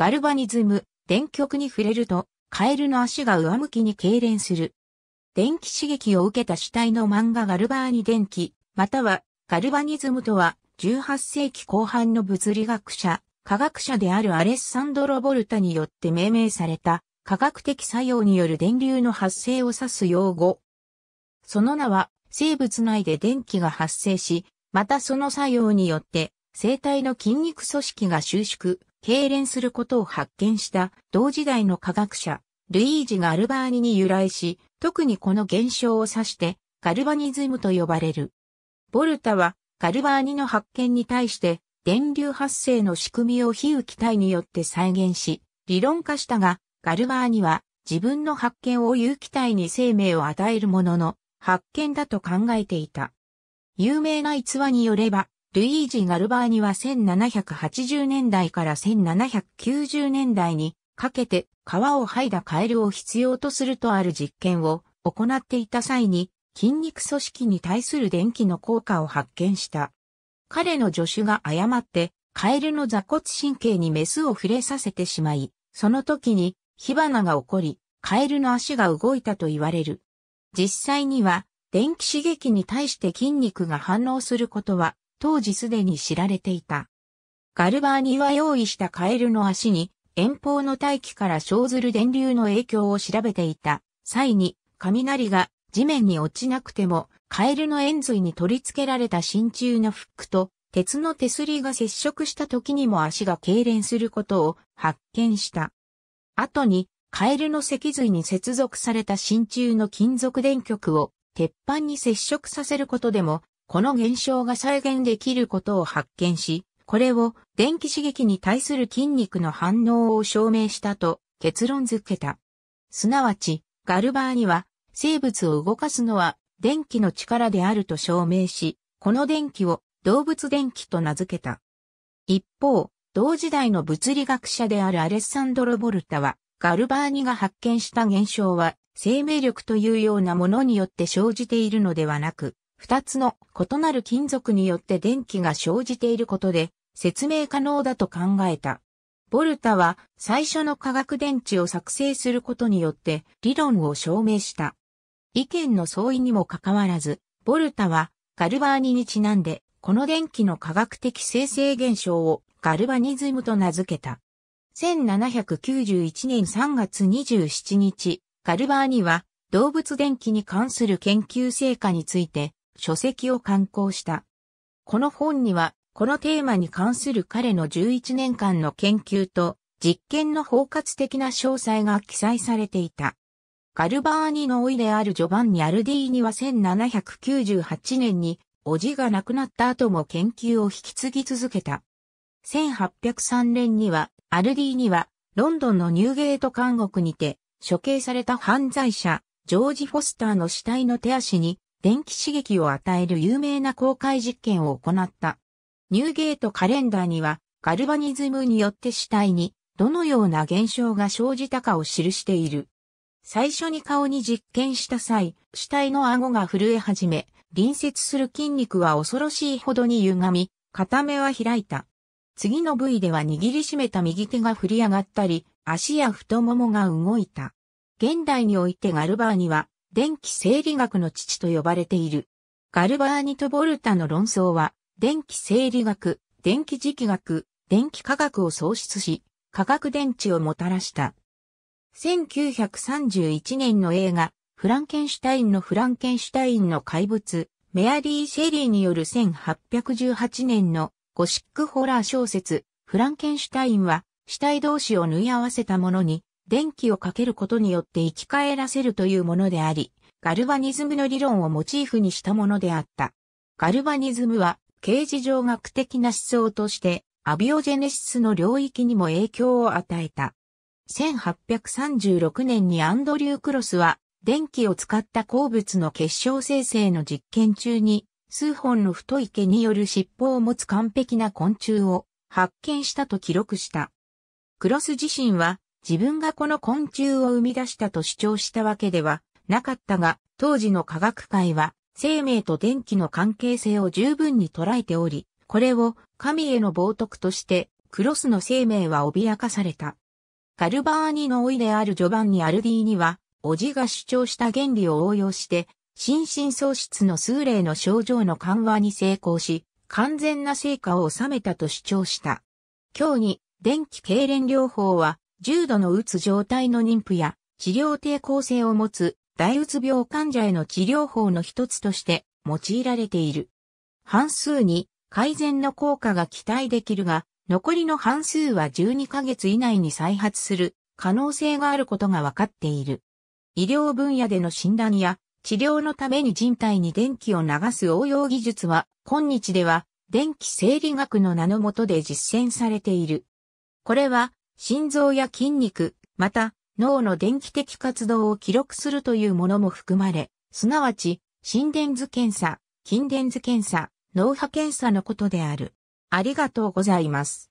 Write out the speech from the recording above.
ガルバニズム、電極に触れると、カエルの足が上向きに痙攣する。電気刺激を受けた主体の漫画ガルバーニ電気、またはガルバニズムとは、18世紀後半の物理学者、科学者であるアレッサンドロ・ボルタによって命名された、科学的作用による電流の発生を指す用語。その名は、生物内で電気が発生し、またその作用によって、生体の筋肉組織が収縮、痙攣することを発見した同時代の科学者、ルイージ・ガルバーニに由来し、特にこの現象を指して、ガルバニズムと呼ばれる。ボルタは、ガルバーニの発見に対して、電流発生の仕組みを非浮気体によって再現し、理論化したが、ガルバーニは、自分の発見を有機体に生命を与えるものの、発見だと考えていた。有名な逸話によれば、ルイージ・ガルバーニは1780年代から1790年代にかけて皮を剥いだカエルを必要とするとある実験を行っていた際に筋肉組織に対する電気の効果を発見した。彼の助手が誤ってカエルの座骨神経にメスを触れさせてしまい、その時に火花が起こり、カエルの足が動いたと言われる。実際には電気刺激に対して筋肉が反応することは当時すでに知られていた。ガルバーニは用意したカエルの足に遠方の大気から生ずる電流の影響を調べていた際に雷が地面に落ちなくてもカエルの円髄に取り付けられた真鍮のフックと鉄の手すりが接触した時にも足が痙攣することを発見した。後にカエルの脊髄に接続された真鍮の金属電極を鉄板に接触させることでもこの現象が再現できることを発見し、これを電気刺激に対する筋肉の反応を証明したと結論付けた。すなわち、ガルバーには生物を動かすのは電気の力であると証明し、この電気を動物電気と名付けた。一方、同時代の物理学者であるアレッサンドロ・ボルタは、ガルバーニが発見した現象は、生命力というようなものによって生じているのではなく、二つの異なる金属によって電気が生じていることで説明可能だと考えた。ボルタは最初の化学電池を作成することによって理論を証明した。意見の相違にもかかわらず、ボルタはガルバーニにちなんでこの電気の科学的生成現象をガルバニズムと名付けた。1791年3月27日、ガルバーニは動物電気に関する研究成果について書籍を刊行した。この本には、このテーマに関する彼の11年間の研究と実験の包括的な詳細が記載されていた。ガルバーニの老いであるジョバンニ・アルディーニは1798年に、おじが亡くなった後も研究を引き継ぎ続けた。1803年には、アルディーニは、ロンドンのニューゲート監獄にて、処刑された犯罪者、ジョージ・フォスターの死体の手足に、電気刺激を与える有名な公開実験を行った。ニューゲートカレンダーには、ガルバニズムによって死体にどのような現象が生じたかを記している。最初に顔に実験した際、死体の顎が震え始め、隣接する筋肉は恐ろしいほどに歪み、片目は開いた。次の部位では握りしめた右手が振り上がったり、足や太ももが動いた。現代においてガルバーには電気生理学の父と呼ばれている。ガルバーニとボルタの論争は、電気生理学、電気磁気学、電気科学を創出し、化学電池をもたらした。1931年の映画、フランケンシュタインのフランケンシュタインの怪物、メアリー・シェリーによる1818年のゴシックホラー小説、フランケンシュタインは、死体同士を縫い合わせたものに、電気をかけることによって生き返らせるというものであり、ガルバニズムの理論をモチーフにしたものであった。ガルバニズムは、形事上学的な思想として、アビオジェネシスの領域にも影響を与えた。1836年にアンドリュー・クロスは、電気を使った鉱物の結晶生成の実験中に、数本の太い毛による尻尾を持つ完璧な昆虫を発見したと記録した。クロス自身は自分がこの昆虫を生み出したと主張したわけではなかったが、当時の科学界は生命と電気の関係性を十分に捉えており、これを神への冒涜としてクロスの生命は脅かされた。ガルバーニの老いであるジョバンニ・アルディーには、おじが主張した原理を応用して、心神喪失の数例の症状の緩和に成功し、完全な成果を収めたと主張した。今日に、電気痙攣療法は、重度のうつ状態の妊婦や治療抵抗性を持つ大うつ病患者への治療法の一つとして用いられている。半数に改善の効果が期待できるが、残りの半数は12ヶ月以内に再発する可能性があることが分かっている。医療分野での診断や治療のために人体に電気を流す応用技術は、今日では電気生理学の名のもとで実践されている。これは心臓や筋肉、また脳の電気的活動を記録するというものも含まれ、すなわち、心電図検査、筋電図検査、脳波検査のことである。ありがとうございます。